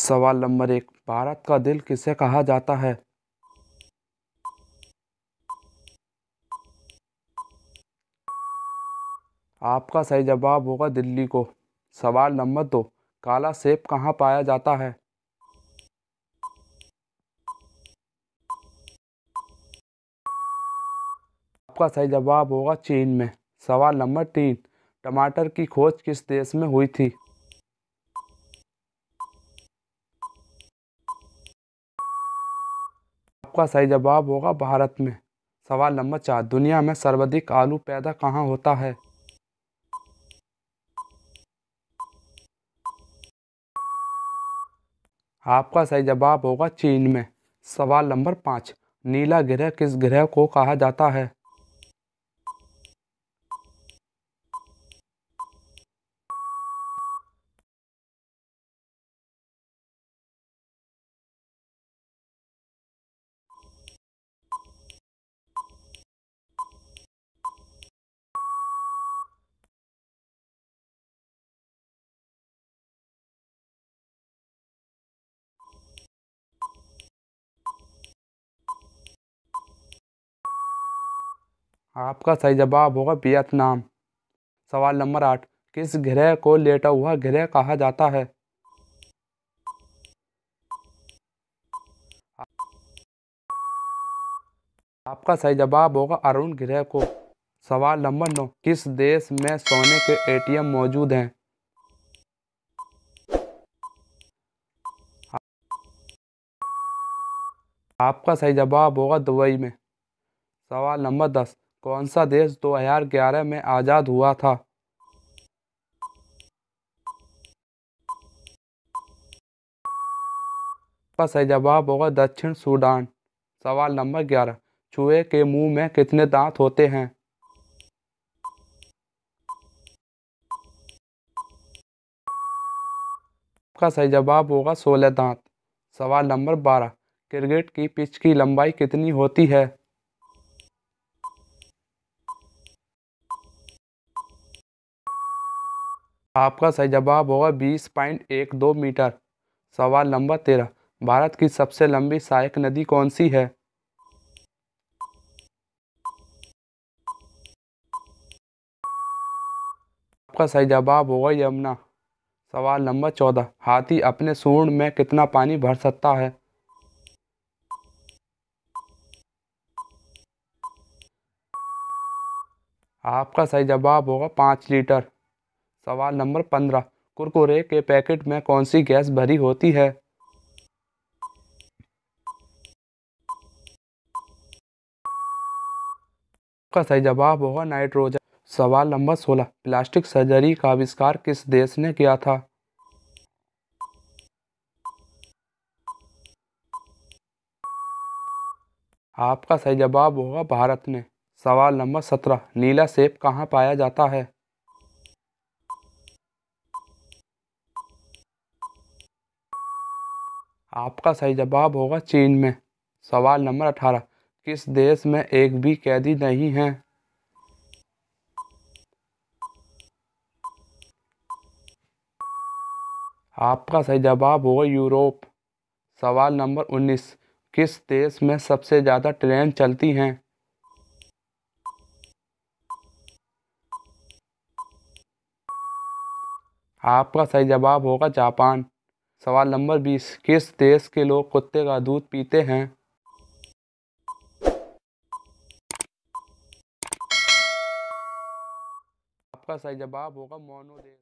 सवाल नंबर एक भारत का दिल किसे कहा जाता है आपका सही जवाब होगा दिल्ली को सवाल नंबर दो काला सेब कहाँ पाया जाता है आपका सही जवाब होगा चीन में सवाल नंबर तीन टमाटर की खोज किस देश में हुई थी आपका सही जवाब होगा भारत में सवाल नंबर चार दुनिया में सर्वाधिक आलू पैदा कहाँ होता है आपका सही जवाब होगा चीन में सवाल नंबर पाँच नीला ग्रह किस ग्रह को कहा जाता है आपका सही जवाब होगा वियतनाम सवाल नंबर आठ किस ग्रह को लेटा हुआ ग्रह कहा जाता है आपका सही जवाब होगा अरुण ग्रह को सवाल नंबर नौ किस देश में सोने के एटीएम मौजूद हैं आपका सही जवाब होगा दुबई में सवाल नंबर दस कौन सा देश 2011 में आज़ाद हुआ था का सही जवाब होगा दक्षिण सूडान सवाल नंबर ग्यारह चूहे के मुंह में कितने दांत होते हैं का सही जवाब होगा सोलह दांत सवाल नंबर बारह क्रिकेट की पिच की लंबाई कितनी होती है आपका सही जवाब होगा बीस पॉइंट एक दो मीटर सवाल नंबर तेरह भारत की सबसे लंबी सहायक नदी कौन सी है आपका सही जवाब होगा यमुना सवाल नंबर चौदह हाथी अपने सूर्ण में कितना पानी भर सकता है आपका सही जवाब होगा पाँच लीटर सवाल नंबर पंद्रह कुरकुरे के पैकेट में कौन सी गैस भरी होती है का सही जवाब होगा नाइट्रोजन सवाल नंबर सोलह प्लास्टिक सर्जरी का आविष्कार किस देश ने किया था आपका सही जवाब होगा भारत ने सवाल नंबर सत्रह नीला सेब कहाँ पाया जाता है आपका सही जवाब होगा चीन में सवाल नंबर अठारह किस देश में एक भी कैदी नहीं है आपका सही जवाब होगा यूरोप सवाल नंबर उन्नीस किस देश में सबसे ज़्यादा ट्रेन चलती हैं आपका सही जवाब होगा जापान सवाल नंबर बीस किस देश के लोग कुत्ते का दूध पीते हैं आपका सही जवाब होगा मोनो देश